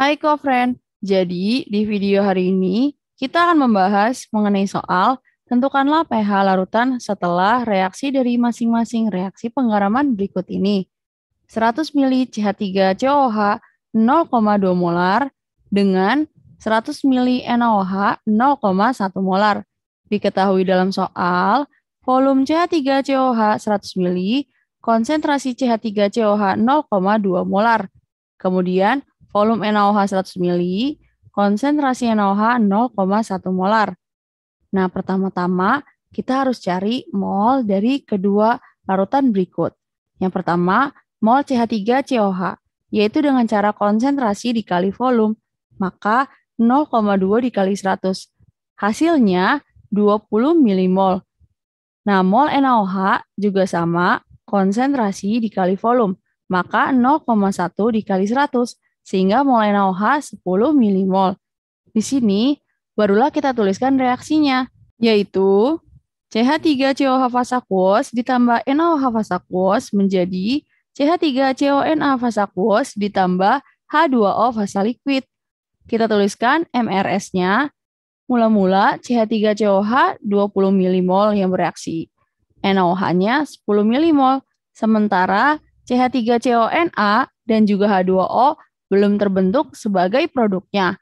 Hai co-friend, jadi di video hari ini kita akan membahas mengenai soal tentukanlah pH larutan setelah reaksi dari masing-masing reaksi penggaraman berikut ini. 100 ml CH3COH 0,2 molar dengan 100 ml NaOH 0,1 molar. Diketahui dalam soal, volume CH3COH 100 ml, konsentrasi CH3COH 0,2 molar. Kemudian, volume NaOH 100 ml, konsentrasi NaOH 0,1 molar. Nah, pertama-tama kita harus cari mol dari kedua larutan berikut. Yang pertama, mol CH3COH, yaitu dengan cara konsentrasi dikali volume, maka 0,2 dikali 100. Hasilnya 20 milimol. Nah, mol NaOH juga sama, konsentrasi dikali volume, maka 0,1 dikali 100 sehingga mulai NaOH 10 milimol. Di sini, barulah kita tuliskan reaksinya, yaitu CH3COH fasakuos ditambah NaOH fasakuos menjadi CH3CONA fasakuos ditambah H2O fasa liquid. Kita tuliskan MRS-nya, mula-mula CH3COH 20 milimol yang bereaksi. NaOH-nya 10 milimol, sementara CH3CONA dan juga H2O belum terbentuk sebagai produknya.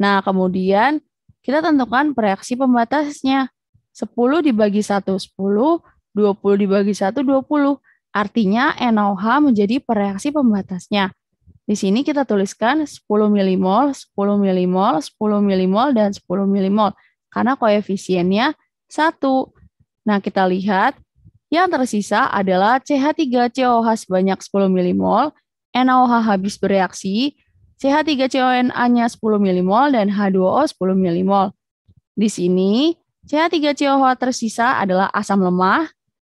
Nah, kemudian kita tentukan reaksi pembatasnya. 10 dibagi 1, 10, 20 dibagi 1, 20. Artinya NOH menjadi pereaksi pembatasnya. Di sini kita tuliskan 10 milimol, 10 milimol, 10 milimol, dan 10 milimol. Karena koefisiennya 1. Nah, kita lihat yang tersisa adalah CH3COH sebanyak 10 milimol, NaOH habis bereaksi, CH3CONA-nya 10 milimol dan H2O 10 milimol. Di sini, CH3COH tersisa adalah asam lemah,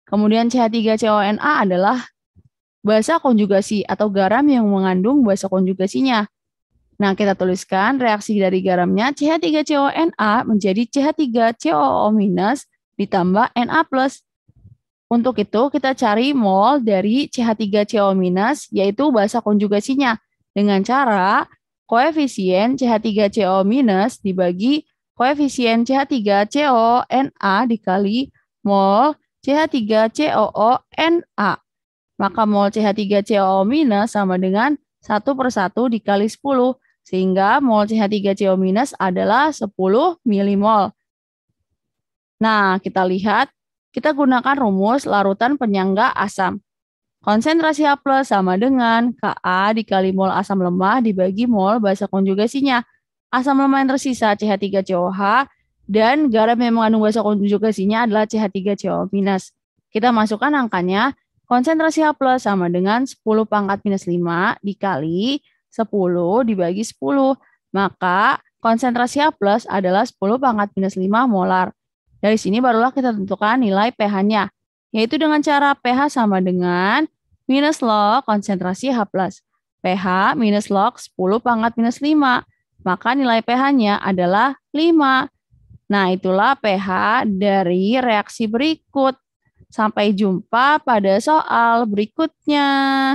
kemudian CH3CONA adalah basa konjugasi atau garam yang mengandung basa konjugasinya. Nah, kita tuliskan reaksi dari garamnya CH3CONA menjadi CH3COO- ditambah Na+, untuk itu, kita cari mol dari CH3CO- minus, yaitu bahasa konjugasinya dengan cara koefisien CH3CO- minus dibagi koefisien ch 3 CO Na dikali mol CH3COONa. Maka mol CH3CO- sama dengan 1 per 1 dikali 10, sehingga mol CH3CO- minus adalah 10 milimol. Nah, kita lihat kita gunakan rumus larutan penyangga asam. Konsentrasi H sama dengan Ka dikali mol asam lemah dibagi mol basa konjugasinya. Asam lemah yang tersisa CH3COH dan garam yang mengandung basa konjugasinya adalah CH3CO minus. Kita masukkan angkanya, konsentrasi H sama dengan 10 pangkat minus 5 dikali 10 dibagi 10. Maka konsentrasi H adalah 10 pangkat minus 5 molar. Dari sini barulah kita tentukan nilai pH-nya, yaitu dengan cara pH sama dengan minus log konsentrasi H+. pH minus log 10 pangkat minus 5. Maka nilai pH-nya adalah 5. Nah, itulah pH dari reaksi berikut. Sampai jumpa pada soal berikutnya.